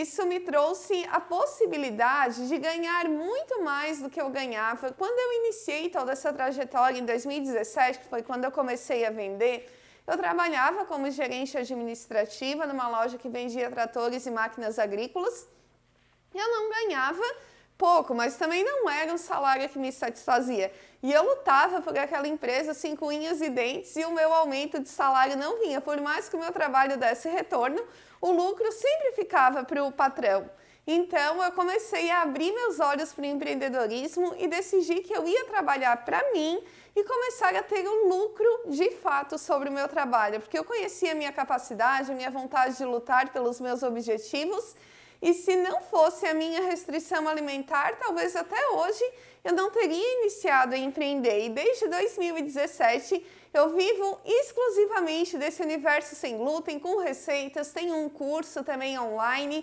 Isso me trouxe a possibilidade de ganhar muito mais do que eu ganhava. Quando eu iniciei toda essa trajetória em 2017, que foi quando eu comecei a vender, eu trabalhava como gerente administrativa numa loja que vendia tratores e máquinas agrícolas. Eu não ganhava pouco, mas também não era um salário que me satisfazia. E eu lutava por aquela empresa assim com unhas e dentes e o meu aumento de salário não vinha. Por mais que o meu trabalho desse retorno, o lucro sempre ficava para o patrão. Então eu comecei a abrir meus olhos para o empreendedorismo e decidi que eu ia trabalhar para mim e começar a ter um lucro de fato sobre o meu trabalho, porque eu conhecia a minha capacidade, a minha vontade de lutar pelos meus objetivos e se não fosse a minha restrição alimentar, talvez até hoje eu não teria iniciado a empreender. E desde 2017 eu vivo exclusivamente desse universo sem glúten, com receitas, tenho um curso também online